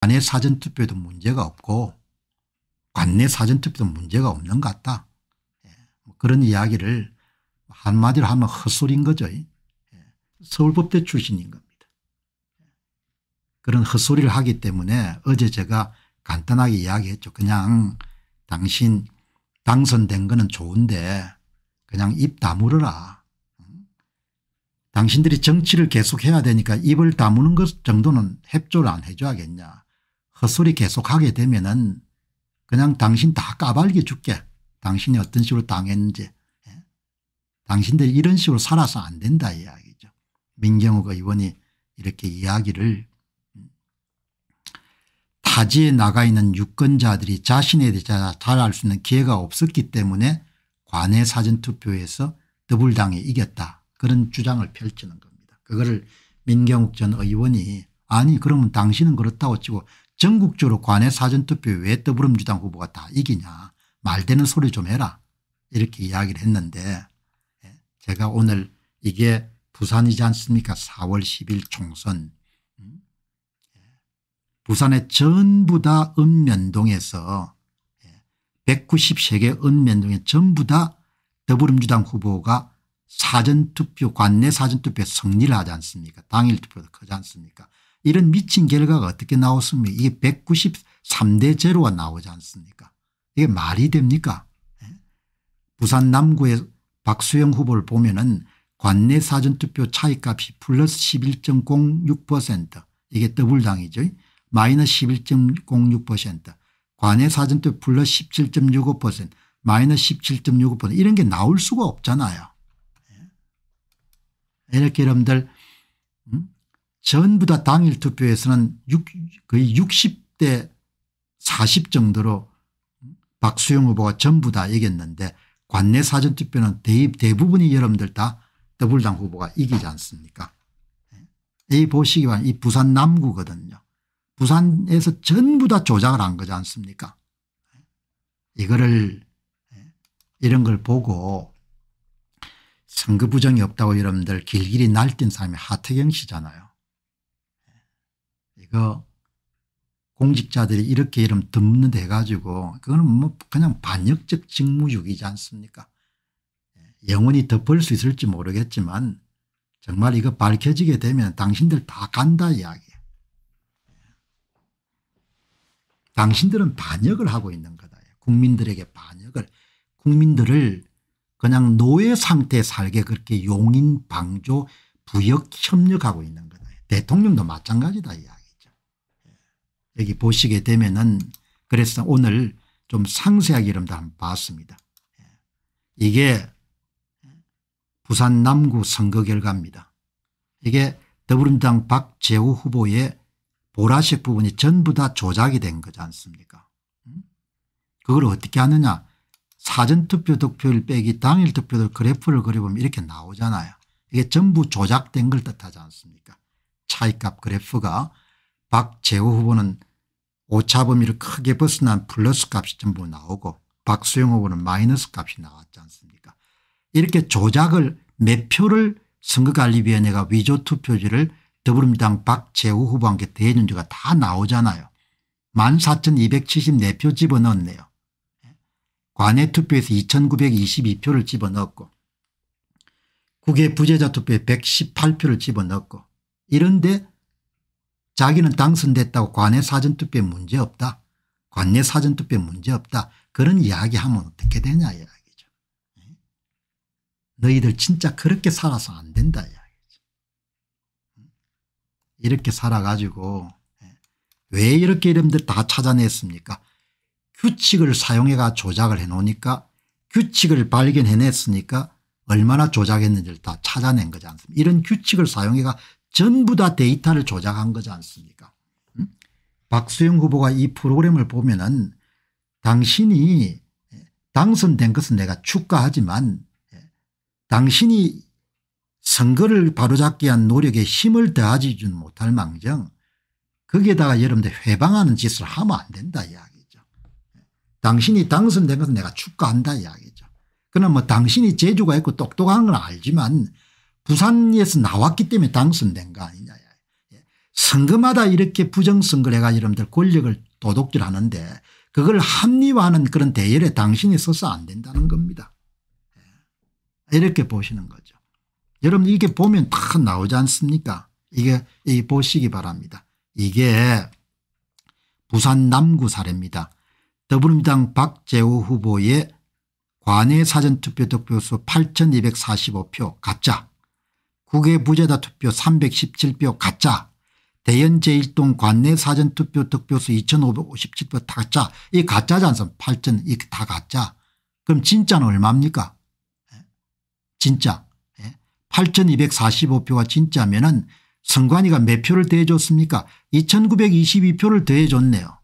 관내 사전투표에도 문제가 없고 관내 사전투표도 문제가 없는 것 같다. 예, 뭐 그런 이야기를 한마디로 하면 헛소리인 거죠. 예, 서울법대 출신인 겁니다. 예, 그런 헛소리를 하기 때문에 어제 제가 간단하게 이야기했죠. 그냥 당신 당선된 거는 좋은데 그냥 입 다물어라. 당신들이 정치를 계속해야 되니까 입을 다무는 것 정도는 협조를 안 해줘야겠냐. 헛소리 계속하게 되면은 그냥 당신 다까발게 줄게. 당신이 어떤 식으로 당했는지. 예? 당신들이 이런 식으로 살아서 안 된다 이야기죠. 민경욱 의원이 이렇게 이야기를 음, 타지에 나가 있는 유권자들이 자신에 대해 잘알 수 있는 기회가 없었기 때문에 관내 사전투표에서 더불당이 이겼다. 그런 주장을 펼치는 겁니다. 그거를 민경욱 전 의원이 아니 그러면 당신은 그렇다고 치고 전국적으로 관외 사전투표 에왜 더불어민주당 후보가 다 이기냐 말되는 소리 좀 해라 이렇게 이야기를 했는데 예, 제가 오늘 이게 부산이지 않습니까 4월 10일 총선 음? 예. 부산의 전부 다 읍면동에서 193개 예, 읍면동에 전부 다 더불어민주당 후보가 사전투표 관내 사전투표에 승리를 하지 않습니까 당일 투표도 크지 않습니까 이런 미친 결과가 어떻게 나왔습니까 이게 193대 제로가 나오지 않습니까 이게 말이 됩니까 예? 부산 남구의 박수영 후보를 보면 은 관내 사전투표 차이값이 플러스 11.06% 이게 더블당이죠 마이너스 11.06% 관내 사전투표 플러스 17.65% 마이너스 17.65% 이런 게 나올 수가 없잖아요. 예? 이렇게 여러분들 전부 다 당일 투표에서는 6, 거의 60대 40 정도로 박수영 후보가 전부 다 이겼는데 관내 사전투표는 대입 대부분이 여러분들 다 더불당 후보가 이기지 않습니까 예. 이 보시기 바랍니다. 이 부산 남구거든요. 부산에서 전부 다 조작을 한 거지 않습니까 예. 이거를 예, 이런 걸 보고 선거 부정이 없다고 여러분들 길길이 날뛴 사람이 하태경 씨잖아요. 그 공직자들이 이렇게 이름 덮는 데 가지고 그거는 뭐 그냥 반역적 직무유기지 않습니까 영원히 덮을 수 있을지 모르겠지만 정말 이거 밝혀지게 되면 당신들 다 간다 이야기예요. 당신들은 반역을 하고 있는 거다. 국민들에게 반역을 국민들을 그냥 노예 상태에 살게 그렇게 용인 방조 부역 협력하고 있는 거다. 대통령도 마찬가지다 이야기. 여기 보시게 되면은 그래서 오늘 좀 상세하게 여러분들 한번 봤습니다. 예. 이게 부산 남구 선거 결과입니다. 이게 더불어민주당 박재호 후보의 보라색 부분이 전부 다 조작이 된 거지 않습니까 음? 그걸 어떻게 하느냐 사전투표 득표율 빼기 당일 투표율 그래프를 그려보면 이렇게 나오잖아요. 이게 전부 조작된 걸 뜻하지 않습니까 차이값 그래프가 박재호 후보는 오차 범위를 크게 벗어난 플러스 값이 전부 나오고 박수영 후보는 마이너스 값이 나왔지 않습니까 이렇게 조작을 몇 표를 선거관리위원회가 위조투표지를 더불어민당 박재호 후보한테 대해준 지가 다 나오잖아요. 14,274표 집어넣었네요. 관외 투표에서 2,922표를 집어넣었고 국외 부재자 투표에 118표를 집어넣었고 이런데 자기는 당선됐다고 관내 사전투표에 문제없다. 관내 사전투표에 문제없다. 그런 이야기하면 어떻게 되냐 이야기죠. 너희들 진짜 그렇게 살아서 안 된다 이야기죠. 이렇게 살아가지고 예. 왜 이렇게 이름들 다 찾아냈습니까 규칙을 사용해가 조작을 해놓으니까 규칙을 발견해냈으니까 얼마나 조작했는지를 다 찾아낸 거지 않습니까 이런 규칙을 사용해가 전부 다 데이터를 조작한 거지 않습니까 박수영 후보가 이 프로그램을 보면 은 당신이 예, 당선된 것은 내가 축하하지만 예, 당신이 선거를 바로잡기 위한 노력에 힘을 더하지 못할 망정 거기에다가 여러분들 회방하는 짓을 하면 안 된다 이야기죠. 예, 당신이 당선된 것은 내가 축하한다 이야기죠. 그러나 뭐 당신이 재주가 있고 똑똑한 건 알지만 부산에서 나왔기 때문에 당선된 거 아니냐. 예. 선거마다 이렇게 부정선거를 해가 여러분들 권력을 도둑질 하는데 그걸 합리화하는 그런 대열에 당신이 서서 안 된다는 겁니다. 예. 이렇게 보시는 거죠. 여러분 이게 보면 다 나오지 않습니까 이게 이 보시기 바랍니다. 이게 부산 남구 사례입니다. 더불어민당 박재호 후보의 관외 사전투표 득표수 8245표 가짜 국외 부재자 투표 317표 가짜 대연 제1동 관내 사전투표 득표수 2557표 다 가짜 이 가짜지 않습니까 8천 이 다 가짜 그럼 진짜는 얼마입니까 예? 진짜 8245표가 예? 진짜면 은 선관위가 몇 표를 더해줬습니까 2922표를 더해줬네요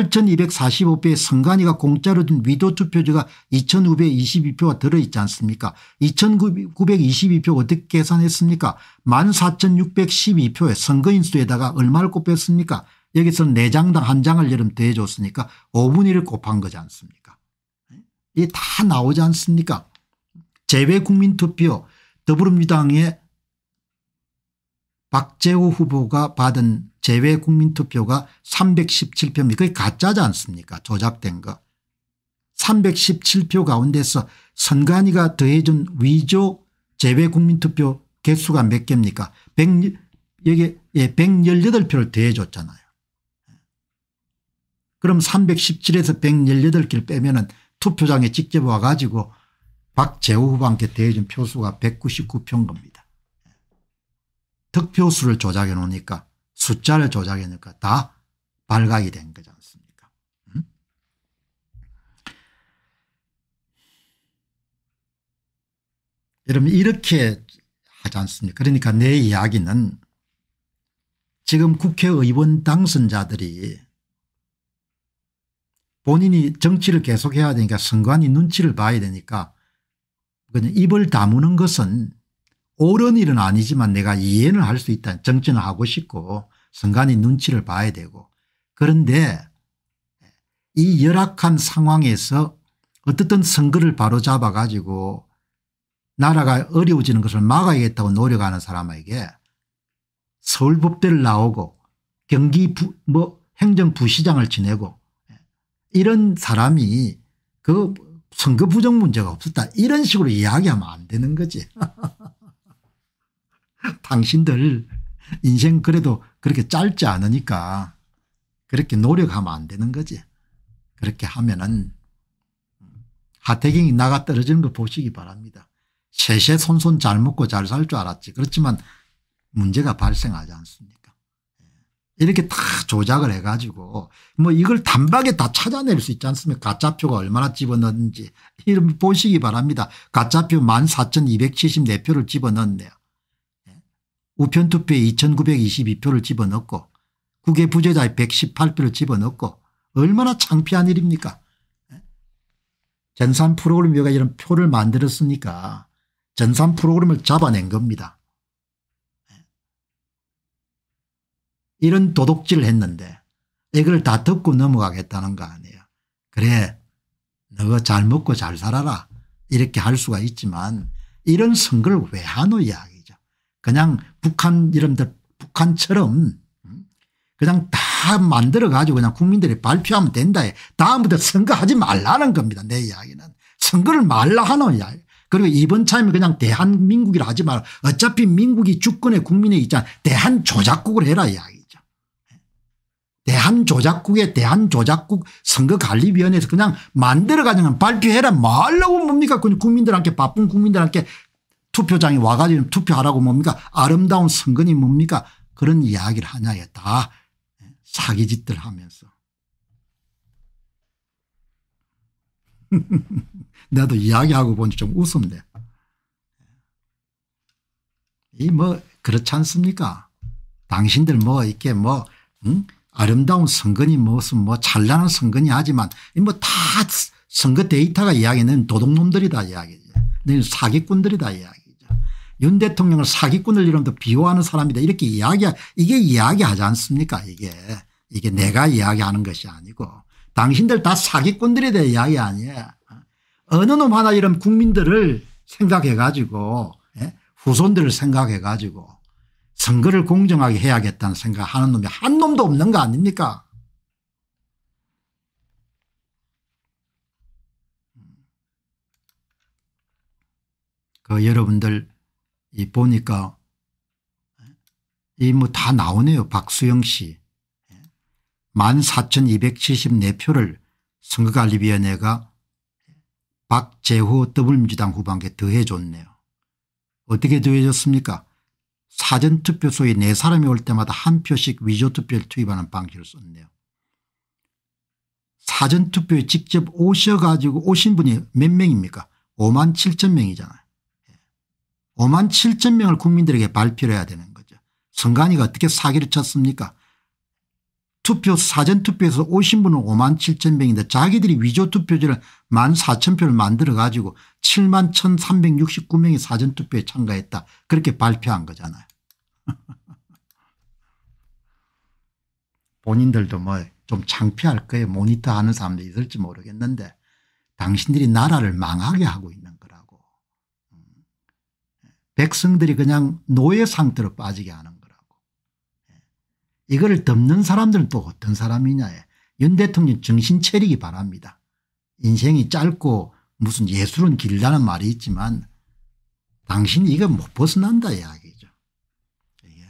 8245표의 선관위가 공짜로 준위도 투표지가 2522표가 들어있지 않습니까 2922표가 어떻게 계산했습니까 14612표의 선거인수에다가 얼마를 곱했습니까 여기서는 4장당 한장을 여름 대해줬으니까 5분의 1을 곱한 거지 않습니까 이게 다 나오지 않습니까 재외국민투표 더불어민주당의 박재호 후보가 받은 재외 국민투표가 317표입니다. 그게 가짜지 않습니까 조작된 거. 317표 가운데서 선관위가 더해준 위조 재외 국민투표 개수가 몇 개입니까 100, 여기 예, 118표를 더해줬잖아요. 그럼 317에서 118개를 빼면 은 투표장에 직접 와가지고 박재호 후보한테 대해준 표수가 199표인 겁니다. 예. 득표수를 조작해 놓으니까 숫자를 조작하니까 다 발각이 된 거지 않습니까? 음? 여러분 이렇게 하지 않습니까? 그러니까 내 이야기는 지금 국회의원 당선자들이 본인이 정치를 계속해야 되니까 선관위 눈치를 봐야 되니까 그냥 입을 다무는 것은 옳은 일은 아니지만 내가 이해는 할 수 있다. 정치는 하고 싶고 선관위 눈치를 봐야 되고 그런데 이 열악한 상황에서 어떻든 선거를 바로잡아 가지고 나라가 어려워지는 것을 막아야겠다고 노력하는 사람에게 서울법대를 나오고 경기 부, 뭐 행정부시장을 지내고 이런 사람이 그 선거 부정 문제가 없었다 이런 식으로 이야기하면 안 되는 거지. 당신들 인생 그래도 그렇게 짧지 않으니까 그렇게 노력하면 안 되는 거지. 그렇게 하면은 하태경이 나가 떨어지는 거 보시기 바랍니다. 세세 손손 잘 먹고 잘 살 줄 알았지. 그렇지만 문제가 발생하지 않습니까. 예. 이렇게 다 조작을 해가지고 뭐 이걸 단박에 다 찾아낼 수 있지 않습니까. 가짜표가 얼마나 집어넣는지 이런 보시기 바랍니다. 가짜표 14,274표를 집어넣네요. 었 우편투표에 2922표를 집어넣고 국외 부재자에 118표를 집어넣고 얼마나 창피한 일입니까 전산 프로그램위가 이런 표를 만들었으니까 전산 프로그램을 잡아낸 겁니다. 이런 도둑질을 했는데 이걸 다 덮고 넘어가겠다는 거 아니에요. 그래 너가 잘 먹고 잘 살아라 이렇게 할 수가 있지만 이런 선거를 왜 하노 이야기죠. 그냥 북한 이름들 북한처럼 그냥 다 만들어 가지고 그냥 국민들이 발표하면 된다. 다음부터 선거하지 말라는 겁니다. 내 이야기는. 선거를 말라 하노야. 그리고 이번 차임에 그냥 대한민국이라 하지 말라. 어차피 민국이 주권의 국민에 있잖아. 대한조작국을 해라 이야기죠. 대한조작국에 대한조작국 선거관리위원회에서 그냥 만들어가지고 발표해라 말라고 뭡니까? 국민들한테 바쁜 국민들한테 투표장에 와가지고 투표하라고 뭡니까 아름다운 선거니 뭡니까 그런 이야기를 하냐에 다 예, 사기짓들 하면서 나도 이야기하고 보니 좀 웃음돼. 예. 이뭐 그렇지 않습니까? 당신들 뭐 이렇게 뭐 응? 아름다운 선거니 무슨 뭐 찬란한 선거니 하지만 뭐다 선거 데이터가 이야기는 도둑놈들이다 이야기지. 사기꾼들이다 이야기. 윤 대통령을 사기꾼을 이름도 비호하는 사람이다 이렇게 이야기 이게 이야기하지 않습니까 이게 이게 내가 이야기하는 것이 아니고 당신들 다 사기꾼들에 대해 이야기 아니에요. 어느 놈 하나 이런 국민들을 생각해 가지고 예? 후손들을 생각해 가지고 선거를 공정하게 해야겠다는 생각하는 놈이 한 놈도 없는 거 아닙니까 그 여러분들 이 보니까 이 뭐 다 나오네요. 박수영 씨. 14,274표를 선거관리위원회가 박재호 더불어민주당 후반한테 더해줬네요. 어떻게 더해줬습니까? 사전투표소에 네 사람이 올 때마다 한 표씩 위조투표를 투입하는 방식을 썼네요. 사전투표에 직접 오셔가지고 오신 분이 몇 명입니까? 5만 7천 명이잖아요. 5만 7천 명을 국민들에게 발표를 해야 되는 거죠. 선관위가 어떻게 사기를 쳤습니까 투표 사전투표에서 오신 분은 5만 7천 명인데 자기들이 위조투표지를 1만 4천 표를 만들어 가지고 7만 1369명이 사전투표에 참가했다 그렇게 발표한 거잖아요. 본인들도 뭐 좀 창피할 거예요. 모니터하는 사람도 있을지 모르겠는데 당신들이 나라를 망하게 하고 있는 백성들이 그냥 노예 상태로 빠지게 하는 거라고. 예. 이거 덮는 사람들은 또 어떤 사람이냐에 윤 대통령 정신 차리기 바랍니다. 인생이 짧고 무슨 예술은 길다는 말이 있지만 당신이 이거 못 벗어난다 이야기죠. 예.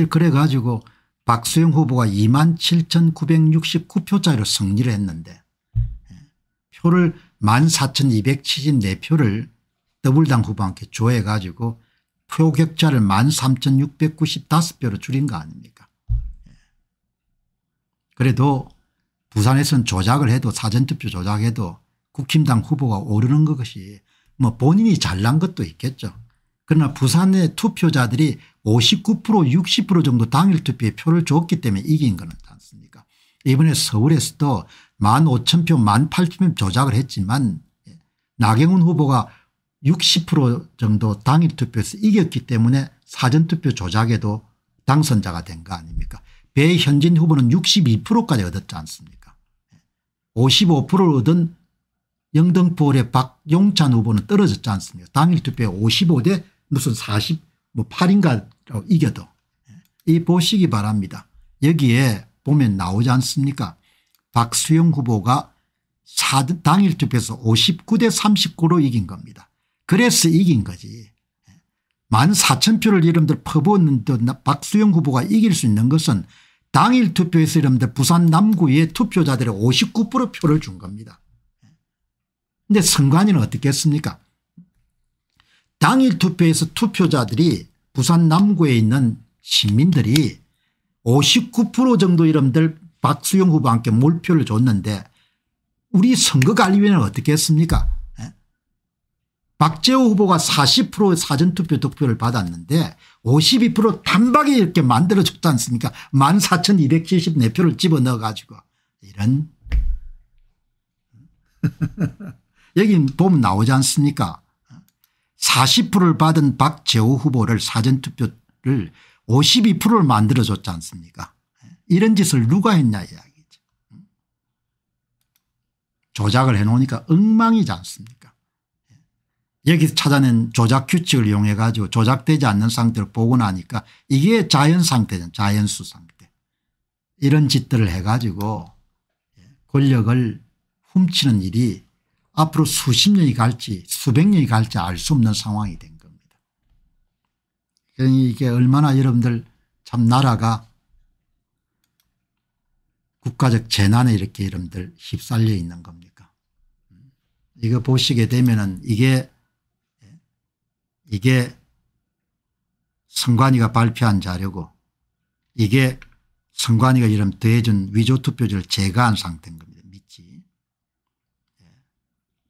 음. 그래가지고 박수영 후보가 2만 7,969표짜리로 승리를 했는데 예. 표를 14,274표를 더블당 후보한테 조해 가지고 표격자를 13,695표로 줄인 거 아닙니까 예. 그래도 부산에서는 조작을 해도 사전투표 조작해도 국힘당 후보가 오르는 것이 뭐 본인이 잘난 것도 있겠죠. 그러나 부산의 투표자들이 59% 60% 정도 당일 투표에 표를 줬기 때문에 이긴 거는 않습니까 이번에 서울에서도 만 오천 표만 팔천 표 조작을 했지만 나경원 후보가 60% 정도 당일 투표에서 이겼기 때문에 사전투표 조작에도 당선자가 된 거 아닙니까 배현진 후보는 62%까지 얻었지 않습니까 55%를 얻은 영등포의 박용찬 후보는 떨어졌지 않습니까 당일 투표에 55대 무슨 48인가 뭐 이겨도 이 보시기 바랍니다 여기에 보면 나오지 않습니까 박수영 후보가 당일 투표에서 59대 39로 이긴 겁니다. 그래서 이긴 거지. 1 4 0표를 이름들 퍼부었는데 박수영 후보가 이길 수 있는 것은 당일 투표에서 이름들 부산 남구의 투표자들의 59% 표를 준 겁니다. 근데 선관위는 어떻게 습니까 당일 투표에서 투표자들이 부산 남구에 있는 시민들이 59% 정도 이름들 박수용후보한테께 몰표를 줬는데 우리 선거관리위원회는 어떻게 했습니까 예? 박재호 후보가 40% 사전투표 득표를 받았는데 52% 단박에 이렇게 만들어줬지 않습니까 14,274표를 집어넣어 가지고 이런 여긴 보면 나오지 않습니까 40%를 받은 박재호 후보를 사전투표를 52%를 만들어줬지 않습니까 이런 짓을 누가 했냐 이야기죠. 조작을 해놓으니까 엉망이지 않습니까 예. 여기서 찾아낸 조작 규칙을 이용해 가지고 조작되지 않는 상태를 보고 나니까 이게 자연 상태죠 자연수 상태. 이런 짓들을 해 가지고 예, 권력을 훔치는 일이 앞으로 수십 년이 갈지 수백 년이 갈지 알 수 없는 상황이 된 겁니다. 그러니 이게 얼마나 여러분들 참 나라가 국가적 재난에 이렇게 이름들 휩쓸려 있는 겁니까? 이거 보시게 되면은 이게 이게 선관위가 발표한 자료고 이게 선관위가 이름 더해준 위조투표지를 제거한 상태인 겁니다. 믿지.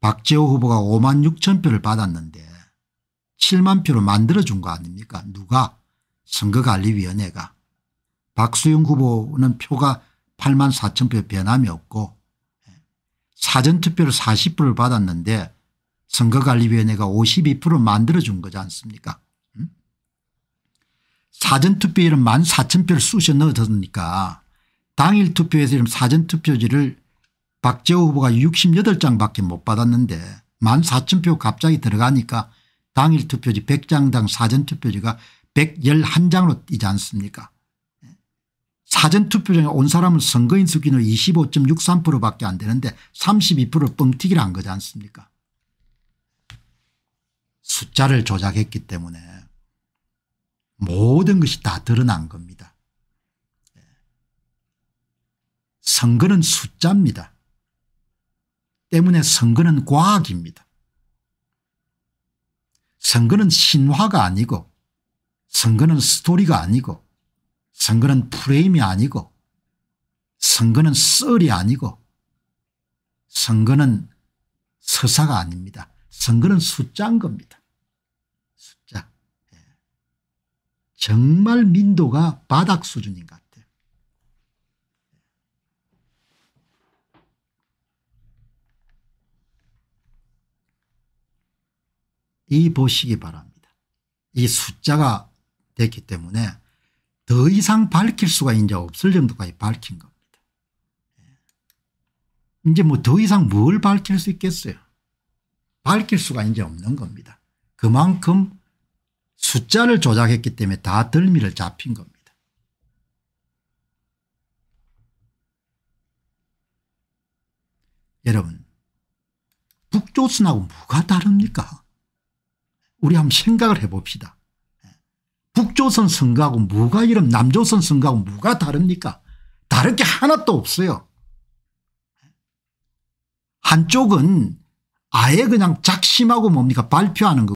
박재호 후보가 5만 6천 표를 받았는데 7만 표로 만들어준 거 아닙니까 누가 선거관리위원회가 박수영 후보는 표가 8만 4천 표 변함이 없고 사전투표를 40%를 받았는데 선거관리위원회가 52% 만들어준 거지 않습니까 음? 사전투표율은 1만 4천 표를 쑤셔 넣어뒀으니까 당일 투표에서 사전투표지를 박재호 후보가 68장밖에 못 받았는데 1만 4천 표 갑자기 들어가니까 당일 투표지 100장당 사전투표지가 111장으로 뛰지 않습니까 사전투표장에 온 사람은 선거인 수기는 25.63% 밖에 안 되는데 32% 뻥튀기를 한 거지 않습니까 숫자를 조작했기 때문에 모든 것이 다 드러난 겁니다. 선거는 숫자입니다. 때문에 선거는 과학입니다. 선거는 신화가 아니고 선거는 스토리가 아니고 선거는 프레임이 아니고 선거는 썰이 아니고 선거는 서사가 아닙니다. 선거는 숫자인 겁니다. 숫자. 예. 정말 민도가 바닥 수준인 것 같아요. 예. 이 보시기 바랍니다. 이 숫자가 됐기 때문에 더 이상 밝힐 수가 이제 없을 정도까지 밝힌 겁니다. 예. 이제 뭐 더 이상 뭘 밝힐 수 있겠어요. 밝힐 수가 이제 없는 겁니다. 그만큼 숫자를 조작했기 때문에 다 덜미를 잡힌 겁니다. 여러분 북조선하고 뭐가 다릅니까 우리 한번 생각을 해봅시다. 북조선 선거하고 뭐가 이런 남조선 선거하고 뭐가 다릅니까 다른게 하나도 없어요. 한쪽은 아예 그냥 작심하고 뭡니까 발표하는 거